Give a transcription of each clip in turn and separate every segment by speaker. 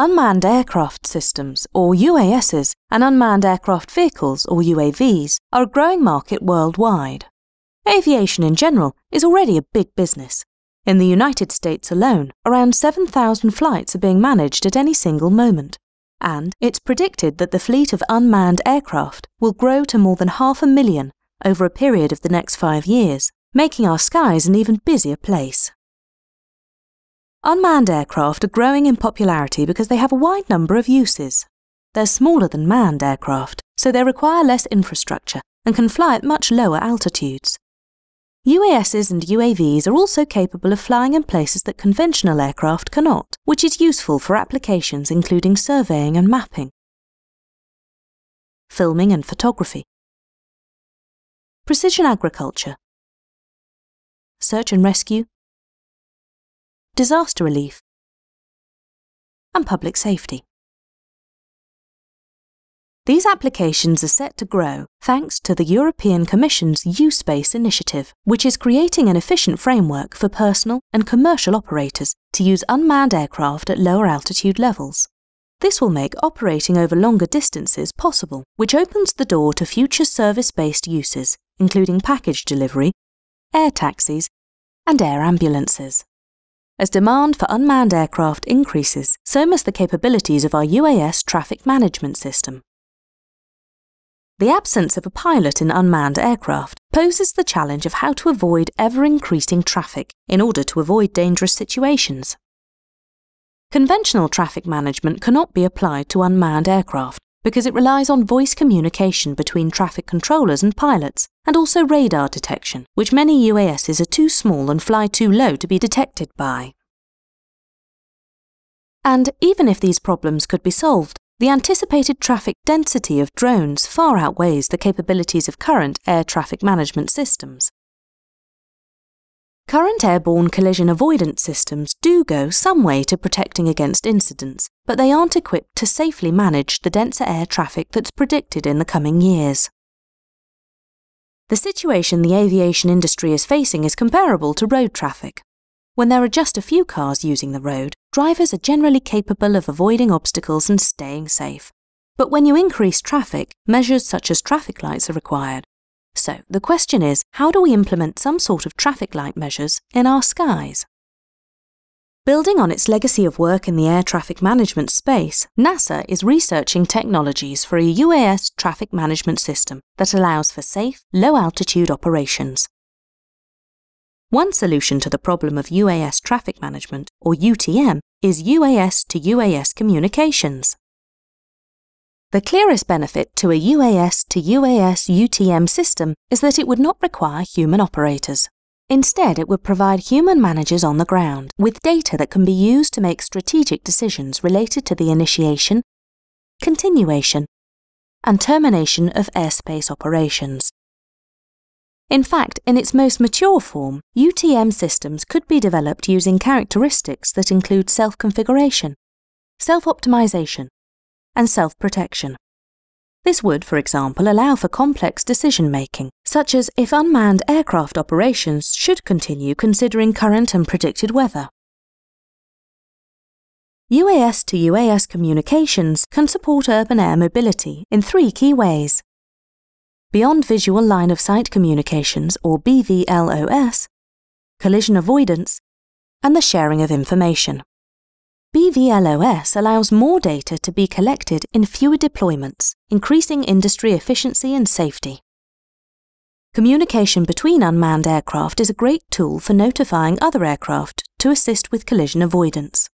Speaker 1: Unmanned aircraft systems, or UASs, and unmanned aircraft vehicles, or UAVs, are a growing market worldwide. Aviation in general is already a big business. In the United States alone, around 7,000 flights are being managed at any single moment. And it's predicted that the fleet of unmanned aircraft will grow to more than half a million over a period of the next five years, making our skies an even busier place. Unmanned aircraft are growing in popularity because they have a wide number of uses. They're smaller than manned aircraft, so they require less infrastructure and can fly at much lower altitudes. UASs and UAVs are also capable of flying in places that conventional aircraft cannot, which is useful for applications including surveying and mapping, filming and photography, precision agriculture, search and rescue, disaster relief, and public safety. These applications are set to grow thanks to the European Commission's USpace initiative, which is creating an efficient framework for personal and commercial operators to use unmanned aircraft at lower altitude levels. This will make operating over longer distances possible, which opens the door to future service-based uses, including package delivery, air taxis, and air ambulances. As demand for unmanned aircraft increases, so must the capabilities of our UAS traffic management system. The absence of a pilot in unmanned aircraft poses the challenge of how to avoid ever-increasing traffic in order to avoid dangerous situations. Conventional traffic management cannot be applied to unmanned aircraft because it relies on voice communication between traffic controllers and pilots, and also radar detection, which many UASs are too small and fly too low to be detected by. And even if these problems could be solved, the anticipated traffic density of drones far outweighs the capabilities of current air traffic management systems, Current airborne collision avoidance systems do go some way to protecting against incidents, but they aren't equipped to safely manage the denser air traffic that's predicted in the coming years. The situation the aviation industry is facing is comparable to road traffic. When there are just a few cars using the road, drivers are generally capable of avoiding obstacles and staying safe. But when you increase traffic, measures such as traffic lights are required, so the question is, how do we implement some sort of traffic light measures in our skies? Building on its legacy of work in the air traffic management space, NASA is researching technologies for a UAS traffic management system that allows for safe, low-altitude operations. One solution to the problem of UAS traffic management, or UTM, is UAS to UAS communications. The clearest benefit to a UAS to UAS UTM system is that it would not require human operators. Instead, it would provide human managers on the ground with data that can be used to make strategic decisions related to the initiation, continuation, and termination of airspace operations. In fact, in its most mature form, UTM systems could be developed using characteristics that include self-configuration, self-optimization, and self-protection. This would, for example, allow for complex decision-making, such as if unmanned aircraft operations should continue considering current and predicted weather. UAS to UAS communications can support urban air mobility in three key ways. Beyond Visual Line of Sight Communications, or BVLOS, collision avoidance, and the sharing of information. BVLOS allows more data to be collected in fewer deployments, increasing industry efficiency and safety. Communication between unmanned aircraft is a great tool for notifying other aircraft to assist with collision avoidance.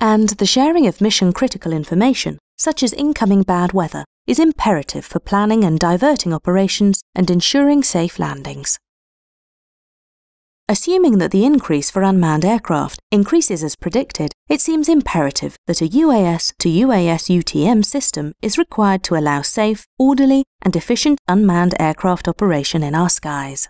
Speaker 1: And the sharing of mission-critical information, such as incoming bad weather, is imperative for planning and diverting operations and ensuring safe landings. Assuming that the increase for unmanned aircraft increases as predicted, it seems imperative that a UAS to UAS UTM system is required to allow safe, orderly, and efficient unmanned aircraft operation in our skies.